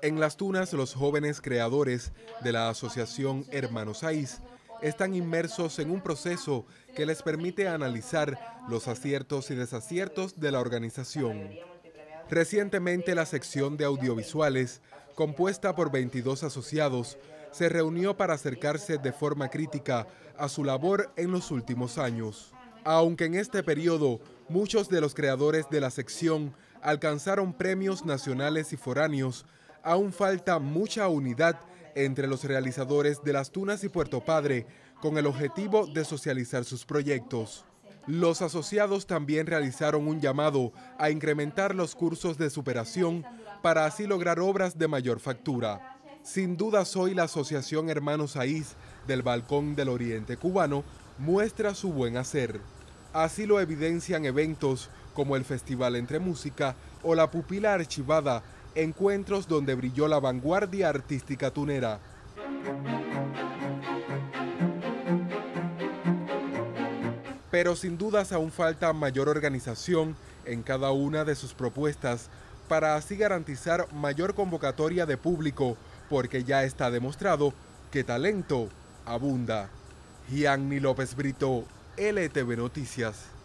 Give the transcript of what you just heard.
En Las Tunas, los jóvenes creadores de la asociación Hermanos AIS están inmersos en un proceso que les permite analizar los aciertos y desaciertos de la organización. Recientemente la sección de audiovisuales, compuesta por 22 asociados, se reunió para acercarse de forma crítica a su labor en los últimos años. Aunque en este periodo muchos de los creadores de la sección alcanzaron premios nacionales y foráneos, aún falta mucha unidad entre los realizadores de Las Tunas y Puerto Padre con el objetivo de socializar sus proyectos. Los asociados también realizaron un llamado a incrementar los cursos de superación para así lograr obras de mayor factura. Sin duda hoy la Asociación Hermanos Aís del Balcón del Oriente Cubano muestra su buen hacer. Así lo evidencian eventos como el Festival entre Música o la Pupila Archivada encuentros donde brilló la vanguardia artística tunera. Pero sin dudas aún falta mayor organización en cada una de sus propuestas para así garantizar mayor convocatoria de público, porque ya está demostrado que talento abunda. Gianni López Brito, LTV Noticias.